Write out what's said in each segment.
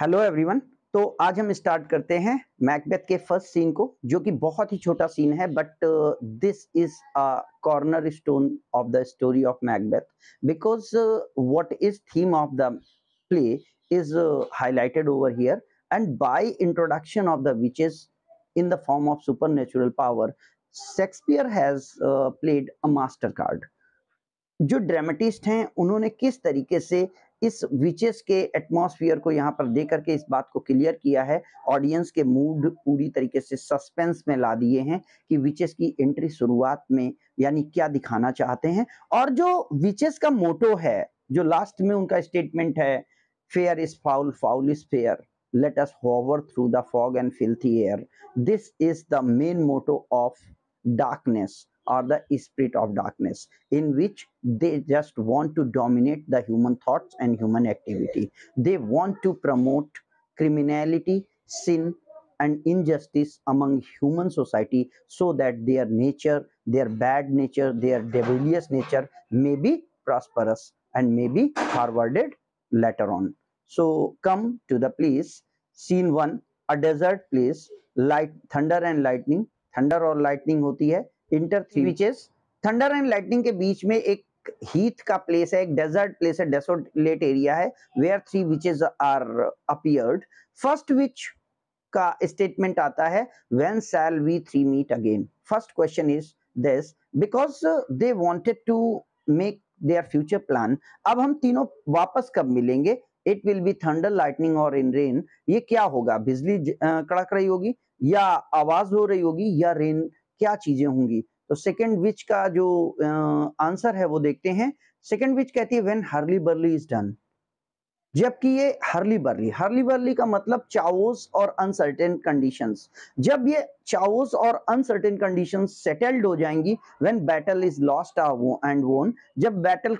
hello everyone तो आज हम स्टार्ट करते हैं मैकबेथ के फर्स्ट सीन को जो कि बहुत ही छोटा सीन है but this is a corner stone of the story of Macbeth because what is theme of the play is highlighted over here and by introduction of the witches in the form of supernatural power Shakespeare has played a master card जो dramatist हैं उन्होंने किस तरीके से इस witches के atmosphere को यहाँ पर दे करके इस बात को क्लियर किया है ऑडियंस के मूड पूरी तरीके से सस्पेंस में ला दिए हैं कि विचेस की एंट्री शुरुआत में यानी क्या दिखाना चाहते हैं और जो विचेस का मोटो है जो लास्ट में उनका स्टेटमेंट है fair is foul foul is fair let's hover through the fog and filthy air this is the main motto of darkness are the spirit of darkness in which they just want to dominate the human thoughts and human activity they want to promote criminality sin and injustice among human society so that their nature their bad nature their devilious nature may be prosperous and may be forwarded later on so come to the place scene 1 a desert place light thunder and lightning thunder or lightning होती है enter three witches thunder and lightning के बीच में एक heath का place है एक desert place है डेसोलेट एरिया है where three witches are appeared first witch का स्टेटमेंट आता है when shall we three meet again first question is this because they wanted to make their future plan अब हम तीनों वापस कब मिलेंगे it will be thunder lightning और इन रेन ये क्या होगा बिजली कड़क रही होगी या आवाज हो रही होगी या रेन क्या चीजें होंगी तो सेकेंड विच का जो आंसर है वो देखते हैं सेकेंड विच कहती है when hurly burly is done जबकि ये हर्ली बर्ली हर्ली बर्ली का मतलब चाओस और अनसर्टेन कंडीशंस जब ये चाओस और अनसर्टेन कंडीशंस सेटल्ड हो जाएंगी when battle is lost and won जब बैटल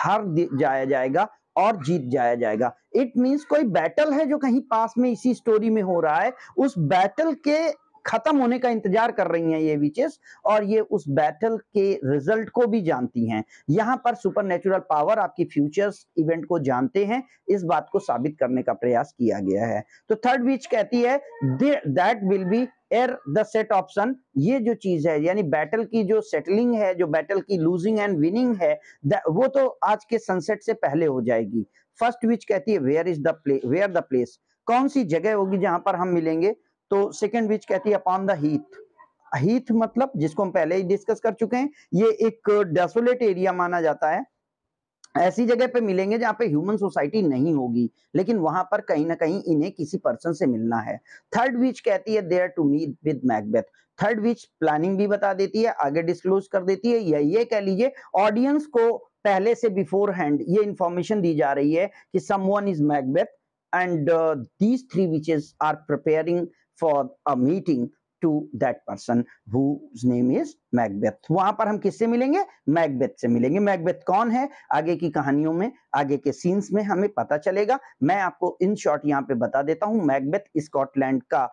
हार जाया जाएगा और जीत जाया जाएगा इट मींस कोई बैटल है जो कहीं पास में इसी स्टोरी में हो रहा है उस बैटल के खत्म होने का इंतजार कर रही हैं ये विचेस और ये उस बैटल के रिजल्ट को भी जानती हैं यहाँ पर सुपर पावर आपकी फ्यूचर्स इवेंट को जानते हैं इस बात को साबित करने का प्रयास किया गया है तो थर्ड विच कहती है that will be ere the set of sun ये जो चीज है यानी बैटल की जो सेटलिंग है जो बैटल की लूजिंग एंड विनिंग है वो तो आज के सनसेट से पहले हो जाएगी फर्स्ट विच कहती है where is the play where the place कौन सी जगह होगी जहां पर हम मिलेंगे तो सेकेंड विच कहती है अपॉन द हीथ हीथ मतलब जिसको हम पहले ही डिस्कस कर चुके हैं ये एक डेसोलेट एरिया माना जाता है ऐसी जगह पे मिलेंगे जहां पे ह्यूमन सोसाइटी नहीं होगी लेकिन वहां पर कहीं ना कहीं इन्हें किसी पर्सन से मिलना है थर्ड विच कहती है there to meet with Macbeth third witch planning भी बता देती है आगे डिस्क्लोज कर देती है या ये कह लीजिए ऑडियंस को पहले से बिफोर हैंड ये इंफॉर्मेशन दी जा रही है कि someone is Macbeth and these three witches are preparing for a meeting to that person whose name is Macbeth वहां पर हम किससे मिलेंगे मैकबेथ से मिलेंगे मैकबेथ कौन है आगे की कहानियों में आगे के सीन्स में हमें पता चलेगा मैं आपको इन शॉर्ट यहाँ पे बता देता हूँ मैकबेथ स्कॉटलैंड का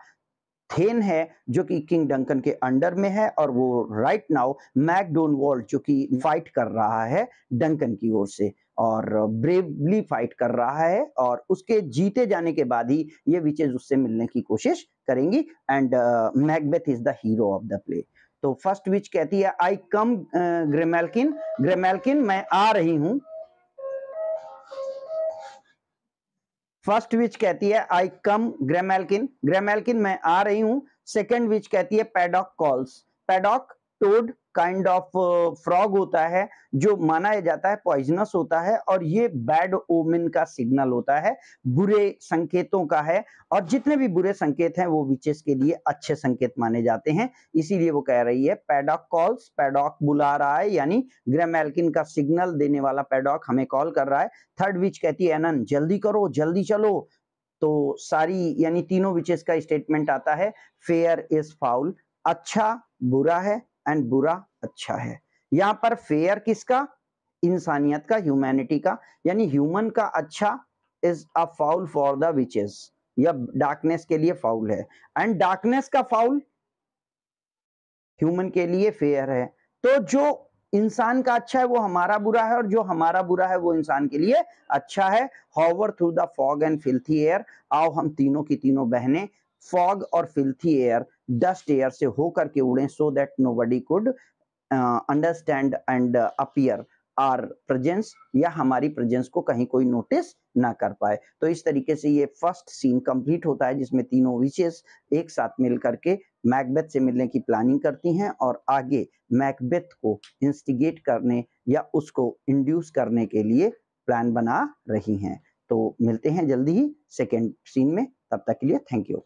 थेन है जो कि किंग डंकन के अंडर में है और वो राइट नाउ मैकडोन वॉल्ड जो कि फाइट कर रहा है डंकन की ओर से और ब्रेवली फाइट कर रहा है और उसके जीते जाने के बाद ही ये विचेज उससे मिलने की कोशिश करेंगी and Macbeth is the hero of the play तो फर्स्ट विच कहती है आई कम ग्रेमेलकिन ग्रेमेलकिन मैं आ रही हूं फर्स्ट विच कहती है आई कम ग्रेमेलकिन ग्रेमेलकिन मैं आ रही हूं सेकेंड विच कहती है Paddock calls paddock toad kind of frog होता है जो माना जाता है पॉइजनस होता है और ये बैड ओमिन का सिग्नल होता है बुरे संकेतों का है और जितने भी बुरे संकेत हैं वो विचेस के लिए अच्छे संकेत माने जाते हैं इसीलिए वो कह रही है पैडॉक कॉल्स पैडॉक बुला रहा है यानी ग्रेमेल्किन का सिग्नल देने वाला पैडॉक हमें कॉल कर रहा है थर्ड विच कहती है एनन जल्दी करो जल्दी चलो तो सारी यानी तीनों विचेस का स्टेटमेंट आता है फेयर इज फाउल अच्छा बुरा है एंड बुरा अच्छा है यहाँ पर फेयर किसका इंसानियत का ह्यूमैनिटी का यानी ह्यूमन का अच्छा is a foul for the witches या डार्कनेस के लिए फाउल है एंड डार्कनेस का फाउल ह्यूमन के लिए फेयर है तो जो इंसान का अच्छा है वो हमारा बुरा है और जो हमारा बुरा है वो इंसान के लिए अच्छा है hover through the fog and filthy air आओ हम तीनों की तीनों बहनें फॉग और फिल्थी एयर डस्ट एयर से होकर के उड़े so that nobody could understand and appear our presence या हमारी प्रेजेंस को कहीं कोई नोटिस ना कर पाए तो इस तरीके से ये फर्स्ट सीन कंप्लीट होता है जिसमें तीनों विशेष एक साथ मिल करके मैकबेथ से मिलने की प्लानिंग करती हैं और आगे मैकबेथ को इंस्टिगेट करने या उसको इंड्यूस करने के लिए प्लान बना रही हैं तो मिलते हैं जल्दी ही सेकेंड सीन में तब तक के लिए थैंक यू